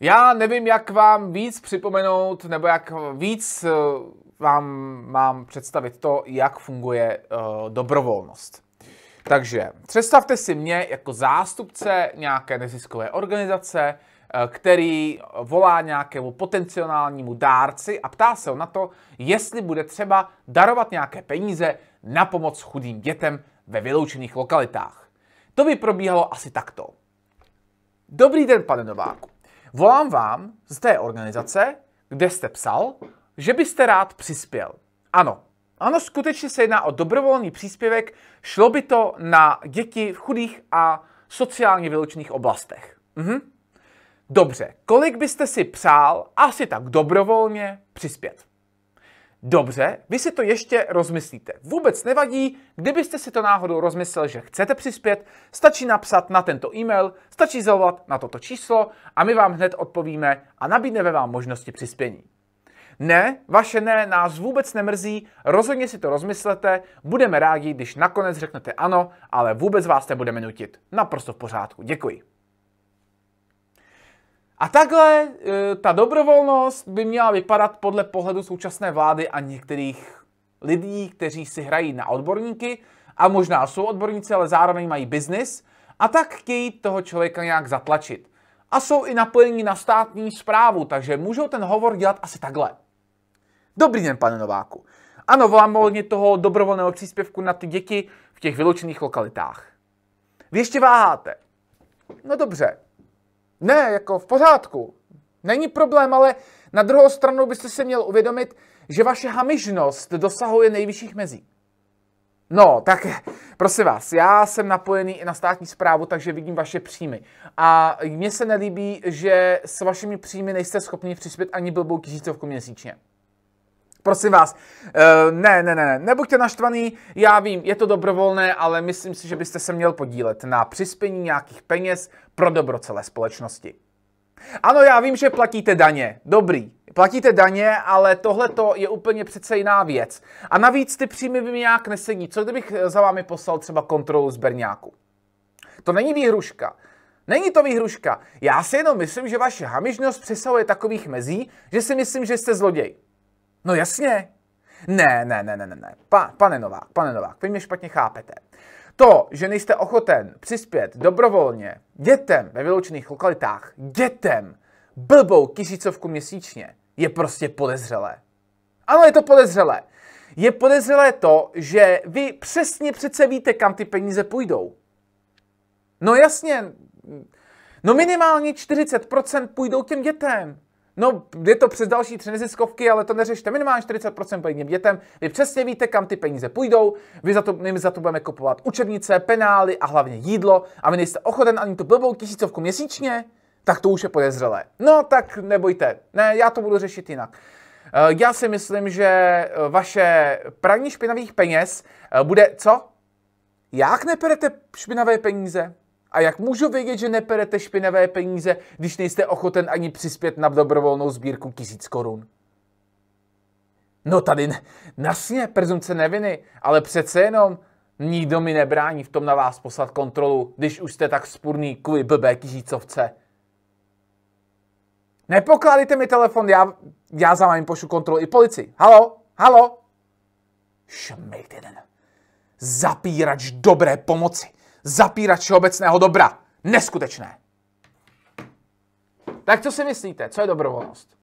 Já nevím, jak vám víc připomenout, nebo jak víc eh, vám mám představit to, jak funguje uh, dobrovolnost. Takže představte si mě jako zástupce nějaké neziskové organizace, uh, který volá nějakému potenciálnímu dárci a ptá se ho na to, jestli bude třeba darovat nějaké peníze na pomoc chudým dětem ve vyloučených lokalitách. To by probíhalo asi takto. Dobrý den, pane Nováku volám vám z té organizace, kde jste psal, že byste rád přispěl. Ano, ano, skutečně se jedná o dobrovolný příspěvek, šlo by to na děti v chudých a sociálně vyloučených oblastech. Mhm. Dobře, kolik byste si přál asi tak dobrovolně přispět? Dobře, vy si to ještě rozmyslíte. Vůbec nevadí, kdybyste si to náhodou rozmyslel, že chcete přispět, stačí napsat na tento e-mail, stačí zavolat na toto číslo a my vám hned odpovíme a nabídneme vám možnosti přispění. Ne, vaše ne nás vůbec nemrzí, rozhodně si to rozmyslete, budeme rádi, když nakonec řeknete ano, ale vůbec vás nebudeme nutit. Naprosto v pořádku, děkuji. A takhle eh, ta dobrovolnost by měla vypadat podle pohledu současné vlády a některých lidí, kteří si hrají na odborníky a možná jsou odborníci, ale zároveň mají biznis a tak chtějí toho člověka nějak zatlačit. A jsou i napojení na státní zprávu, takže můžou ten hovor dělat asi takhle. Dobrý den, pane Nováku. Ano, volám ohledně toho dobrovolného příspěvku na ty děti v těch vyloučených lokalitách. Vy ještě váháte. No dobře, ne, jako v pořádku. Není problém, ale na druhou stranu byste si měl uvědomit, že vaše hamižnost dosahuje nejvyšších mezí. No, tak prosím vás, já jsem napojený i na státní zprávu, takže vidím vaše příjmy. A mně se nelíbí, že s vašimi příjmy nejste schopni přispět ani blbou tisícovku měsíčně. Prosím vás, eh, ne, ne, ne, ne, nebuďte naštvaný, já vím, je to dobrovolné, ale myslím si, že byste se měl podílet na přispění nějakých peněz pro dobro celé společnosti. Ano, já vím, že platíte daně, dobrý, platíte daně, ale tohle je úplně přece jiná věc. A navíc ty příjmy mi nějak nesedí. Co kdybych eh, za vámi poslal třeba kontrolu z Berňáku? To není výhruška. Není to výhruška. Já si jenom myslím, že vaše hamižnost přesahuje takových mezí, že si myslím, že jste zloděj. No jasně. Ne, ne, ne, ne, ne, ne. Pa, pane Novák, pane Novák, vy mě špatně chápete. To, že nejste ochoten přispět dobrovolně dětem ve vyloučených lokalitách, dětem, blbou tisícovku měsíčně, je prostě podezřelé. Ano, je to podezřelé. Je podezřelé to, že vy přesně přece víte, kam ty peníze půjdou. No jasně, no minimálně 40% půjdou těm dětem. No, je to přes další tři neziskovky, ale to neřešte. Minimálně 40% pojďme dětem. Vy přesně víte, kam ty peníze půjdou. Vy za to, my za to budeme kupovat učebnice, penály a hlavně jídlo. A vy nejste ochoten ani tu blbou tisícovku měsíčně? Tak to už je podezřelé. No, tak nebojte. Ne, já to budu řešit jinak. Eh, já si myslím, že eh, vaše praní špinavých peněz eh, bude co? Jak neperete špinavé peníze? A jak můžu vědět, že neperete špinavé peníze, když nejste ochoten ani přispět na dobrovolnou sbírku tisíc korun? No tady nasně prezumce neviny, ale přece jenom nikdo mi nebrání v tom na vás poslat kontrolu, když už jste tak spurný kvůli blbé tisícovce. Nepokládejte mi telefon, já, já za vámi pošlu kontrolu i policii. Halo, halo. Šmejt jeden. Zapírač dobré pomoci zapírat všeobecného dobra. Neskutečné. Tak co si myslíte, co je dobrovolnost?